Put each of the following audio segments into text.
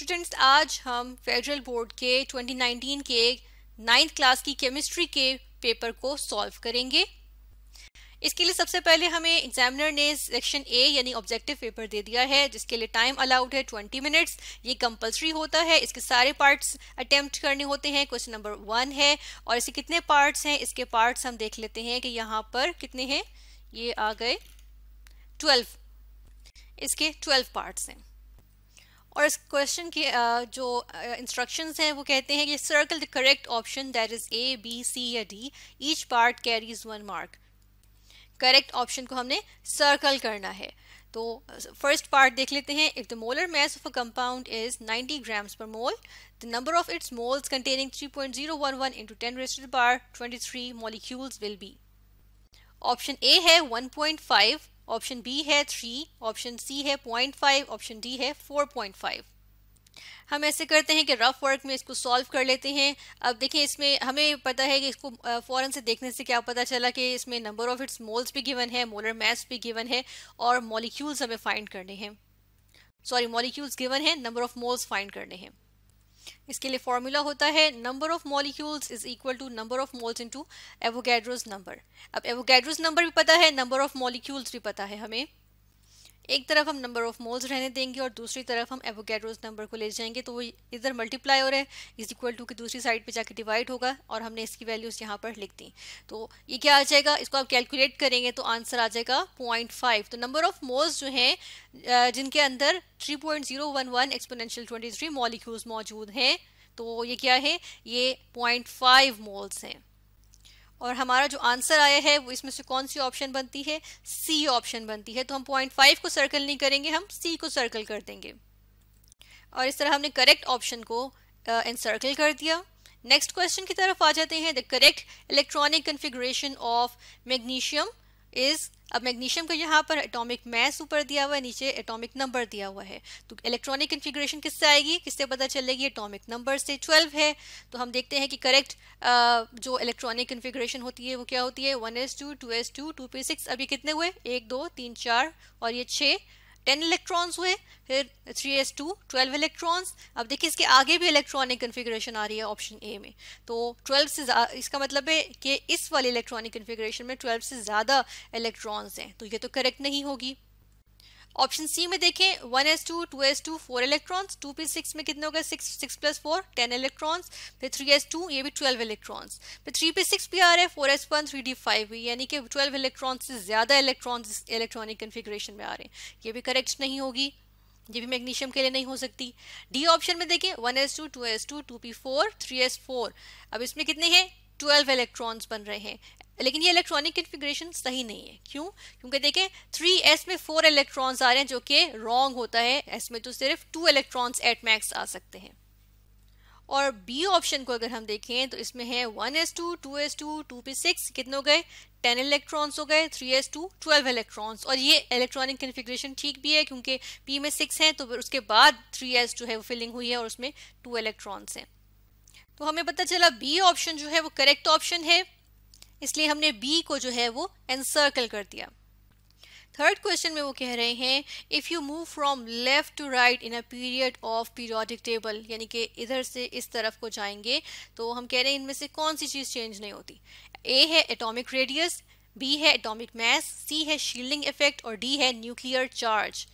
Students आज हम federal board के 2019 के नाइन्थ क्लास की केमिस्ट्री के पेपर को सॉल्व करेंगे इसके लिए सबसे पहले हमें एग्जामिनर ने सेक्शन ए यानी ऑब्जेक्टिव पेपर दे दिया है जिसके लिए टाइम अलाउड है 20 मिनट्स ये कंपलसरी होता है इसके सारे पार्ट्स अटेम्प्ट करने होते हैं क्वेश्चन नंबर वन है और इसके कितने पार्ट्स हैं इसके पार्ट्स हम देख लेते हैं कि यहाँ पर कितने हैं ये आ गए ट्वेल्व इसके ट्वेल्व पार्ट्स हैं और इस क्वेश्चन के जो इंस्ट्रक्शंस हैं वो कहते हैं कि circle the correct option that is A B C या D each part carries one mark correct option को हमने सर्कल करना है तो फर्स्ट पार्ट देख लेते हैं if the molar mass of a compound is 90 grams per mole the number of its moles containing 3.011 one into ten rest bar twenty three molecules will be option A है 1.5 option B है three option C है point five option D है four point five हम ऐसे करते हैं कि rough work में इसको सॉल्व कर लेते हैं अब देखिए इसमें हमें पता है कि इसको फॉरन से देखने से क्या पता चला कि इसमें नंबर ऑफ इट्स मोल्स भी गिवन है मोलर मैथ्स भी गिवन है और मॉलिक्यूल्स हमें फाइंड करने हैं सॉरी मॉलिक्यूल्स गिवन है नंबर ऑफ मोल्स फाइंड करने हैं इसके लिए फॉर्मूला होता है number of molecules is equal to number of moles into Avogadro's number अब एवोगैड्रोस नंबर भी पता है नंबर ऑफ मॉलिक्यूल्स भी पता है हमें एक तरफ हम नंबर ऑफ मोल्स रहने देंगे और दूसरी तरफ हम एवोकेडोज नंबर को ले जाएंगे तो वो इधर मल्टीप्लाई हो रहा है इज इक्वल टू की दूसरी साइड पे जाके डिवाइड होगा और हमने इसकी वैल्यूज यहाँ पर लिख दी तो ये क्या आ जाएगा इसको आप कैलकुलेट करेंगे तो आंसर आ जाएगा पॉइंट फाइव तो नंबर ऑफ मोल्स जो हैं जिनके अंदर three point zero one one exponential twenty three molecules मौजूद हैं तो ये क्या है ये पॉइंट फाइव मोल्स हैं और हमारा जो आंसर आया है वो इसमें से कौन सी ऑप्शन बनती है सी ऑप्शन बनती है तो हम पॉइंट फाइव को सर्कल नहीं करेंगे हम सी को सर्कल कर देंगे और इस तरह हमने करेक्ट ऑप्शन को एनसर्कल uh, कर दिया नेक्स्ट क्वेश्चन की तरफ आ जाते हैं the correct electronic configuration of magnesium is अब मैग्नीशियम का यहाँ पर एटॉमिक मैस ऊपर दिया हुआ है नीचे एटॉमिक नंबर दिया हुआ है तो इलेक्ट्रॉनिक कन्फिग्रेशन किससे आएगी किससे पता चलेगी एटॉमिक नंबर से 12 है तो हम देखते हैं कि करेक्ट जो इलेक्ट्रॉनिक कन्फिग्रेशन होती है वो क्या होती है one S two two S two two P six अभी कितने हुए एक दो तीन चार और ये छः टेन इलेक्ट्रॉन्स हुए फिर three S two twelve electrons अब देखिए इसके आगे भी इलेक्ट्रॉनिक कन्फिग्रेशन आ रही है ऑप्शन ए में तो ट्वेल्व से इसका मतलब है कि इस वाले इलेक्ट्रॉनिक कन्फिग्रेशन में ट्वेल्व से ज़्यादा इलेक्ट्रॉन्स हैं तो ये तो करेक्ट नहीं होगी ऑप्शन सी में देखें one S two two S two four electrons two P six में कितने हो गए six 6 plus four ten electrons फिर थ्री एस टू ये भी ट्वेल्व इलेक्ट्रॉन्स फिर थ्री पी सिक्स भी आ रहे हैं four S one three D five भी यानी कि ट्वेल्व इलेक्ट्रॉन से ज़्यादा इलेक्ट्रॉन्स इलेक्ट्रॉनिक कन्फिग्रेशन में आ रहे हैं ये भी करेक्ट नहीं होगी ये भी मैग्नीशियम के लिए नहीं हो सकती डी ऑप्शन में देखें one S two two S two two P four three S four अब इसमें कितने हैं 12 इलेक्ट्रॉन्स बन रहे हैं लेकिन ये इलेक्ट्रॉनिक कन्फिग्रेशन सही नहीं है क्यों क्योंकि देखें थ्री एस में फोर इलेक्ट्रॉन्स आ रहे हैं जो कि रॉन्ग होता है एस में तो सिर्फ टू इलेक्ट्रॉन्स एट मैक्स आ सकते हैं और बी ऑप्शन को अगर हम देखें तो इसमें है one S two two S two two P six कितने हो गए टेन इलेक्ट्रॉन्स हो गए three S two twelve electrons और ये इलेक्ट्रॉनिक कन्फिग्रेशन ठीक भी है क्योंकि पी में सिक्स हैं तो उसके बाद थ्री एस जो है वो फिलिंग हुई है और उसमें टू इलेक्ट्रॉन्स हैं तो हमें पता चला बी ऑप्शन जो है वो करेक्ट ऑप्शन है इसलिए हमने बी को जो है वो एनसर्कल कर दिया थर्ड क्वेश्चन में वो कह रहे हैं if you move from left to right in a period of periodic table यानी कि इधर से इस तरफ को जाएंगे तो हम कह रहे हैं इनमें से कौन सी चीज़ चेंज नहीं होती ए है एटॉमिक रेडियस बी है एटॉमिक मैस सी है शील्डिंग इफेक्ट और डी है nuclear charge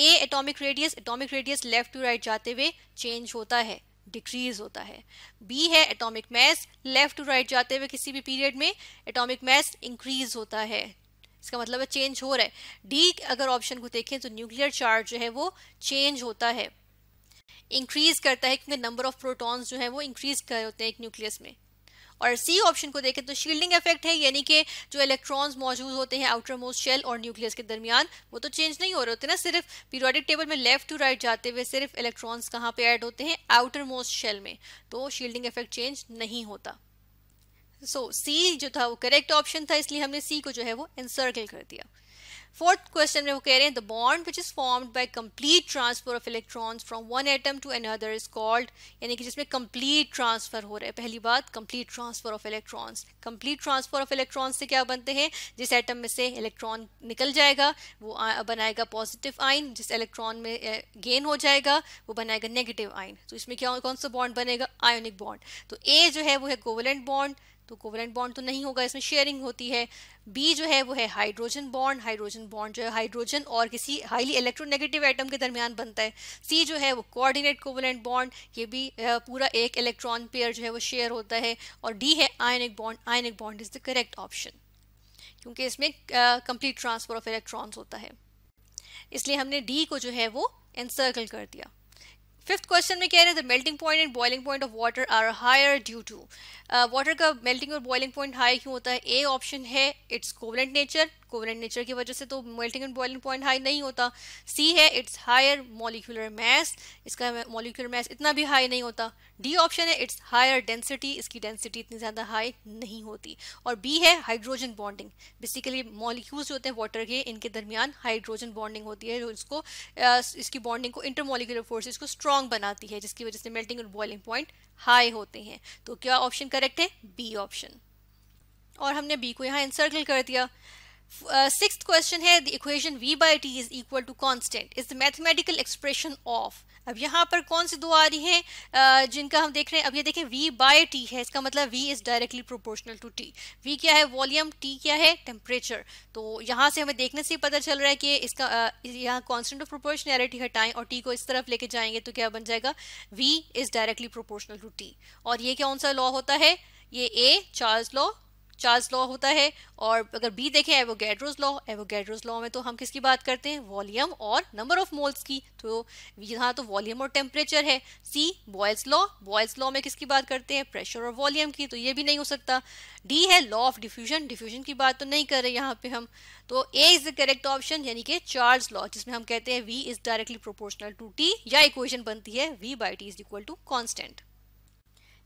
A atomic radius atomic radius left to right जाते हुए चेंज होता है डिक्रीज होता है बी है atomic mass left to right जाते हुए किसी भी पीरियड में एटॉमिक मैस इंक्रीज होता है इसका मतलब है चेंज हो रहा है डी अगर ऑप्शन को देखें तो न्यूक्लियर चार्ज जो है वो चेंज होता है इंक्रीज करता है क्योंकि नंबर ऑफ प्रोटॉन्स जो है वो इंक्रीज कर होते हैं एक न्यूक्लियस में और सी ऑप्शन को देखें तो शील्डिंग इफेक्ट है यानी कि जो इलेक्ट्रॉन्स मौजूद होते हैं आउटर मोस्ट शेल और न्यूक्लियस के दरमियान वो तो चेंज नहीं हो रहे होते ना सिर्फ पीरियोडिक टेबल में लेफ्ट टू राइट जाते हुए सिर्फ इलेक्ट्रॉन्स कहाँ पे ऐड होते हैं आउटर मोस्ट शेल में तो शील्डिंग इफेक्ट चेंज नहीं होता सो so, सी जो था वो करेक्ट ऑप्शन था इसलिए हमने सी को जो है वो इंसर्कल कर दिया फोर्थ क्वेश्चन में वो कह रहे हैं the bond which is formed by complete transfer of electrons from one atom to another is called यानी कि जिसमें कंप्लीट ट्रांसफर हो रहा है पहली बात complete transfer of electrons complete transfer of electrons से क्या बनते हैं जिस एटम में से इलेक्ट्रॉन निकल जाएगा वो बनाएगा पॉजिटिव आइन जिस इलेक्ट्रॉन में गेन हो जाएगा वो बनाएगा नेगेटिव आइन तो इसमें क्या कौन सा बॉन्ड बनेगा आयोनिक बॉन्ड तो ए जो है वो है गोवलेंट बॉन्ड तो कोवलेंट बॉन्ड तो नहीं होगा इसमें शेयरिंग होती है बी जो है वो है हाइड्रोजन बॉन्ड हाइड्रोजन बॉन्ड जो है हाइड्रोजन और किसी हाईली इलेक्ट्रोनेगेटिव आइटम के दरमियान बनता है सी जो है वो कोऑर्डिनेट कोवलेंट बॉन्ड ये भी पूरा एक इलेक्ट्रॉन पेयर जो है वो शेयर होता है और डी है ionic bond ionic bond is the correct option क्योंकि इसमें कंप्लीट ट्रांसफर ऑफ इलेक्ट्रॉन्स होता है इसलिए हमने डी को जो है वो एनसर्कल कर दिया फिफ्थ क्वेश्चन में कह रहे हैं the melting point and boiling point of water are higher due to water का मेल्टिंग और बॉइलिंग पॉइंट हाई क्यों होता है ए ऑप्शन है it's covalent nature covalent nature की वजह से तो melting and boiling point high नहीं होता सी है इट्स हायर मोलिकुलर मैस इसका मोलिकुलर मैस इतना भी हाई नहीं होता डी ऑप्शन है इट्स हायर डेंसिटी इसकी डेंसिटी इतनी ज़्यादा हाई नहीं होती और बी है हाइड्रोजन बॉन्डिंग बेसिकली मॉलिक्यूल्स जो होते हैं वाटर के इनके दरमियान हाइड्रोजन बॉन्डिंग होती है जो इसको इसकी बॉन्डिंग को इंटरमोलिकुलर फोर्सेस को स्ट्रॉन्ग बनाती है जिसकी वजह से मेल्टिंग और बॉइलिंग पॉइंट हाई होते हैं तो क्या ऑप्शन करेक्ट है बी ऑप्शन और हमने बी को यहाँ इंसर्कल कर दिया सिक्स क्वेश्चन uh, है the equation V by T is equal to constant is the mathematical expression of अब यहाँ पर कौन सी दो आ रही हैं uh, जिनका हम देख रहे हैं अब ये देखें v बाय टी है इसका मतलब v is directly proportional to t v क्या है वॉल्यूम t क्या है टेम्परेचर तो यहाँ से हमें देखने से ही पता चल रहा है कि इसका uh, यहाँ कॉन्स्टेंट ऑफ प्रोपोर्शनैलिटी हटाएं और t को इस तरफ लेके जाएंगे तो क्या बन जाएगा v is directly proportional to t और ये कौन सा लॉ होता है ये A Charles law Charles law होता है और अगर बी देखें एवोगेड्रोज लॉ एवोगेड्रोज लॉ में तो हम किसकी बात करते हैं वॉल्यूम और नंबर ऑफ मोल्स की तो यहाँ तो वॉल्यूम और टेम्परेचर है C Boyle's law Boyle's law में किसकी बात करते हैं प्रेशर और वॉल्यूम की तो ये भी नहीं हो सकता डी है लॉ ऑफ डिफ्यूजन डिफ्यूजन की बात तो नहीं कर रहे यहाँ पे हम तो A is the correct option यानी कि चार्ल्स लॉ जिसमें हम कहते हैं V is directly proportional to T या इक्वेशन बनती है V by T is equal to constant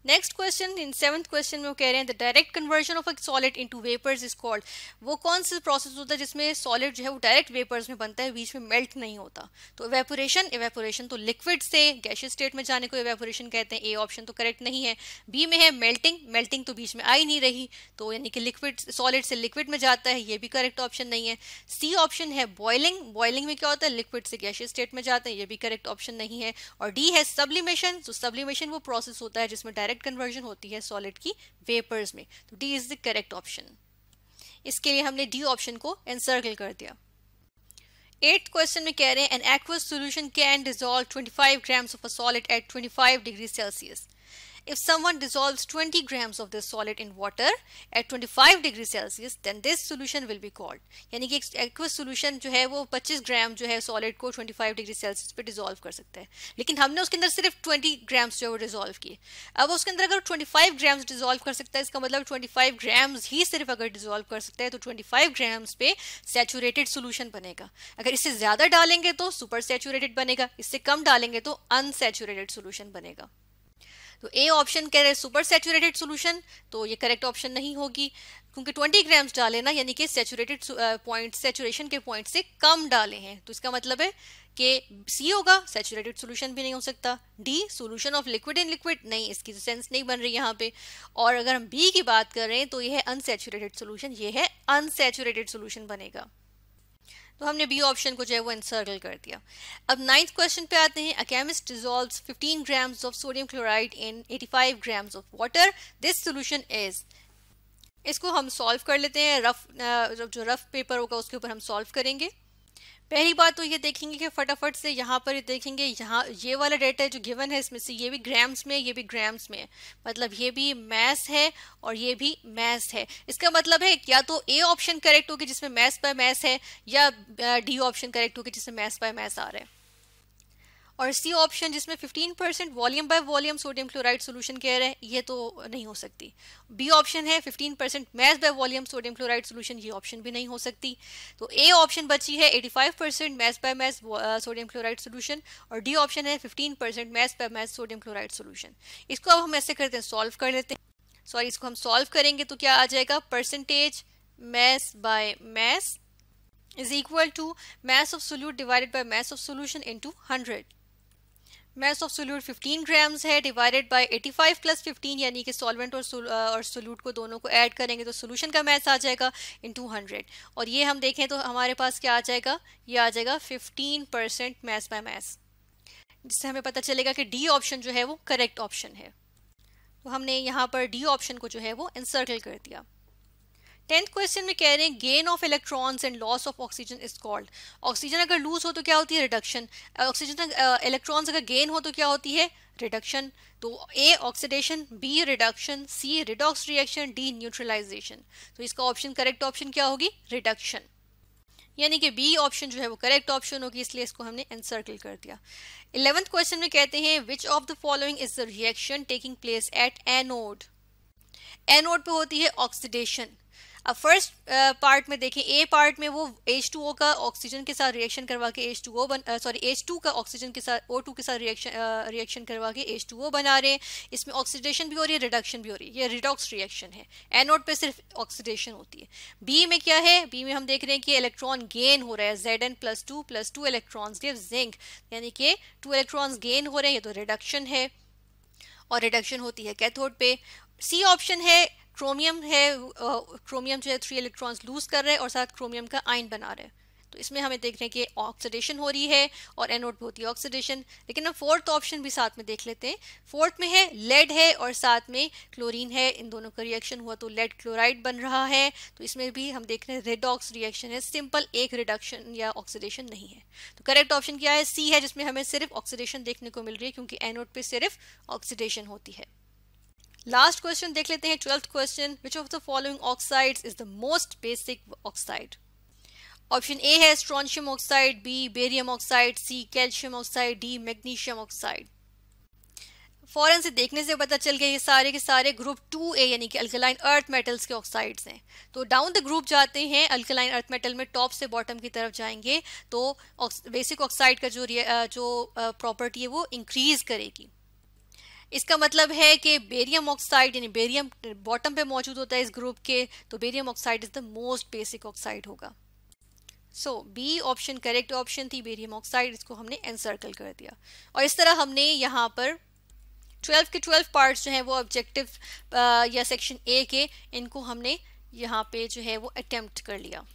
next question in seventh question में वो कह रहे हैं the direct conversion of a solid into vapours is called वो कौन सा प्रोसेस होता है जिसमें सॉलिड जो है वो डायरेक्ट वेपर्स में बनता है बीच में मेल्ट नहीं होता तो एवेपोरेशन एवेपोरेशन तो लिक्विड से गैशियस स्टेट में जाने को एवेपोरेशन कहते हैं ए ऑप्शन तो करेक्ट नहीं है बी में है मेल्टिंग मेल्टिंग तो बीच में आई नहीं रही तो यानी कि लिक्विड सॉलिड से लिक्विड में जाता है ये भी करेक्ट ऑप्शन नहीं है सी ऑप्शन है बॉयलिंग बॉयलिंग में क्या होता है लिक्विड से गैशियस स्टेट में जाता है ये भी करेक्ट ऑप्शन नहीं है और डी है सब्लिमेशन तो सब्लिमेशन वो प्रोसेस होता है जिसमें डायरेक्ट डायरेक्ट कन्वर्जन होती है सॉलिड की वेपर्स में तो D is the correct option इसके लिए हमने डी ऑप्शन को एनसर्कल कर दिया एट्थ क्वेश्चन में कह रहे हैं an aqueous solution can dissolve 25 grams of a solid at 25 degree Celsius If someone dissolves 20 grams of this solid in water at 25 degree Celsius, then this solution will be called. यानी कि aqueous solution जो है वो 25 ग्राम जो है solid को 25 degree Celsius पे dissolve कर सकता है लेकिन हमने उसके अंदर सिर्फ 20 ग्राम्स जो है वो डिजोल्व किए अब उसके अंदर अगर 25 ग्राम्स डिजोल्व कर सकता है इसका मतलब 25 ग्राम्स ही सिर्फ अगर डिजोल्व कर सकता है तो 25 ग्राम्स पे बनेगा अगर इससे ज़्यादा डालेंगे तो सुपर सेचूरेटेड बनेगा इससे कम डालेंगे तो अनसेचूरेटेड सोल्यूशन बनेगा तो ए ऑप्शन कह रहे सुपर सेचुरेटेड सोल्यूशन तो ये करेक्ट ऑप्शन नहीं होगी क्योंकि 20 ग्राम्स डाले ना यानी कि सेचुरेटेड पॉइंट सेचुरेशन के पॉइंट से कम डाले हैं तो इसका मतलब है कि सी होगा सेचुरेटेड सोल्यूशन भी नहीं हो सकता D solution of liquid in liquid नहीं इसकी तो सेंस नहीं बन रही यहाँ पे और अगर हम बी की बात करें तो यह है अनसेचुरेटेड सोल्यूशन ये है अनसेचुरेटेड सोल्यूशन बनेगा तो हमने बी ऑप्शन को जो है वो इंसर्कल कर दिया अब नाइन्थ क्वेश्चन पे आते हैं a chemist fifteen 15 grams of sodium chloride in 85 grams of water this solution is इसको हम सॉल्व कर लेते हैं रफ जो रफ पेपर होगा उसके ऊपर हम सॉल्व करेंगे पहली बात तो ये देखेंगे कि फटाफट से यहाँ पर देखेंगे यहाँ ये वाला डेटा जो गिवन है इसमें से ये भी ग्राम्स में ये भी ग्राम्स में है मतलब ये भी मैस है और ये भी मैस है इसका मतलब है या तो ए ऑप्शन करेक्ट होगी जिसमें मैस बाय मैस है या डी ऑप्शन करेक्ट होगी जिसमें मैस बाय मैस आ रहा है और सी ऑप्शन जिसमें 15 percent volume by volume sodium chloride solution कह रहे हैं ये तो नहीं हो सकती बी ऑप्शन है 15 percent mass by volume sodium chloride solution ये ऑप्शन भी नहीं हो सकती तो ए ऑप्शन बची है 85 percent mass by mass sodium chloride solution और डी ऑप्शन है 15 percent mass by mass sodium chloride solution इसको अब हम ऐसे करते हैं सॉल्व कर लेते हैं सॉरी इसको हम सॉल्व करेंगे तो क्या आ जाएगा percentage mass by mass is equal to mass of solute divided by mass of solution into hundred mass of solute 15 grams है डिवाइडेड बाय 85 प्लस 15 यानी कि सॉल्वेंट और और सोल्यूट को दोनों को ऐड करेंगे तो सोल्यूशन का मैस आ जाएगा इन 200 और ये हम देखें तो हमारे पास क्या आ जाएगा ये आ जाएगा 15 परसेंट मैस बाय मैस जिससे हमें पता चलेगा कि डी ऑप्शन जो है वो करेक्ट ऑप्शन है तो हमने यहाँ पर डी ऑप्शन को जो है वो इंसर्कल कर दिया टेंथ क्वेश्चन में कह रहे हैं gain of electrons and loss of oxygen is called oxygen अगर लूज हो तो क्या होती है रिडक्शन ऑक्सीजन इलेक्ट्रॉन्स अगर गेन हो तो क्या होती है रिडक्शन तो A oxidation B reduction C redox reaction D neutralisation तो इसका ऑप्शन करेक्ट ऑप्शन क्या होगी रिडक्शन यानी कि बी ऑप्शन जो है वो करेक्ट ऑप्शन होगी इसलिए इसको हमने एनसर्कल कर दिया इलेवंथ क्वेश्चन में कहते हैं which of the following is the reaction taking place at anode anode पे होती है ऑक्सीडेशन अब फर्स्ट पार्ट uh, में देखें ए पार्ट में वो एच टू ओ का ऑक्सीजन के साथ रिएक्शन करवा के एच टू ओ बन सॉरी एच टू का ऑक्सीजन के साथ ओ टू के साथ रिएक्शन रिएक्शन uh, करवा के एच टू ओ बना रहे हैं इसमें ऑक्सीडेशन भी हो रही है रिडक्शन भी हो रही है ये रिडॉक्स रिएक्शन है एनोड पे सिर्फ ऑक्सीडेशन होती है बी में क्या है बी में हम देख रहे हैं कि इलेक्ट्रॉन गेन हो रहा है Z N plus two plus two electrons give zinc यानी कि टू इलेक्ट्रॉन्स गेन हो रहे हैं ये तो रिडक्शन है और रिडक्शन होती है कैथोड पे सी ऑप्शन है क्रोमियम है क्रोमियम जो है थ्री इलेक्ट्रॉन्स लूज कर रहे हैं और साथ क्रोमियम का आयन बना रहे हैं तो इसमें हमें देख रहे हैं कि ऑक्सीडेशन हो रही है और एनोड होती है ऑक्सीडेशन लेकिन हम फोर्थ ऑप्शन भी साथ में देख लेते हैं फोर्थ में है लेड है और साथ में क्लोरीन है इन दोनों का रिएक्शन हुआ तो लेड क्लोराइड बन रहा है तो इसमें भी हम देख रहे हैं रेडॉक्स रिएक्शन है सिंपल एक रिडक्शन या ऑक्सीडेशन नहीं है तो करेक्ट ऑप्शन क्या है सी है जिसमें हमें सिर्फ ऑक्सीडेशन देखने को मिल रही है क्योंकि एनोड पर सिर्फ ऑक्सीडेशन होती है लास्ट क्वेश्चन देख लेते हैं twelfth question which of the following oxide is the most basic oxide option A है strontium oxide B barium oxide C calcium oxide D magnesium oxide फॉरन से देखने से पता चल गया ये सारे के सारे ग्रुप टू ए यानी कि अल्कलाइन अर्थ मेटल्स के ऑक्साइड्स हैं तो डाउन द ग्रुप जाते हैं अल्कलाइन अर्थ मेटल में टॉप से बॉटम की तरफ जाएंगे तो बेसिक ऑक्साइड का जो जो प्रॉपर्टी है वो इंक्रीज करेगी इसका मतलब है कि बेरियम ऑक्साइड यानी बेरियम बॉटम पे मौजूद होता है इस ग्रुप के तो barium oxide is the most basic oxide होगा so B option correct option थी बेरियम ऑक्साइड इसको हमने एनसर्कल कर दिया और इस तरह हमने यहाँ पर 12 के 12 पार्ट्स जो हैं वो ऑब्जेक्टिव या सेक्शन ए के इनको हमने यहाँ पे जो है वो अटेम्प्ट कर लिया